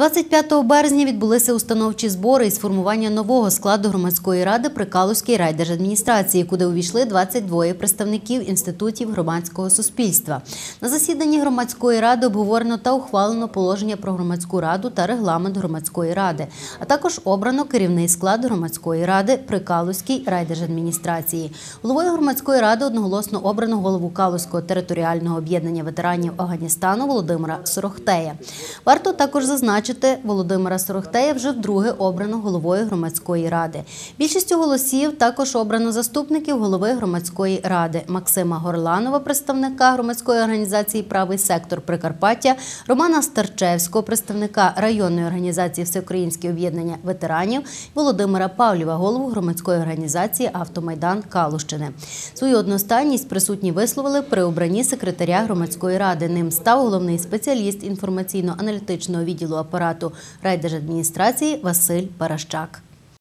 25 березня відбулися установчі збори і сформування нового складу громадської ради при Калузькій райдержадміністрації, куди увійшли 22 представників інститутів громадського суспільства. На засіданні громадської ради обговорено та ухвалено положення про громадську раду та регламент громадської ради, а також обрано керівний склад громадської ради при Калузькій райдержадміністрації. Головою громадської ради одноголосно обрано голову Калузького територіального об'єднання ветеранів Афганістану Володимира Сорохтея. Варто також зазначити призначити Володимира Сорохтея вже вдруге обрано головою громадської ради. Більшістю голосів також обрано заступників голови громадської ради Максима Горланова, представника громадської організації Правий сектор Прикарпаття, Романа Старчевського, представника районної організації Всеукраїнське об'єднання ветеранів, Володимира Павлєва, голову громадської організації Автомайдан Калущини. Свою одностайність присутні висловили при обранні секретаря громадської ради. Ним став головний спеціаліст інформаційно-аналітичного відділу апарату райдержадміністрації Василь Паращак.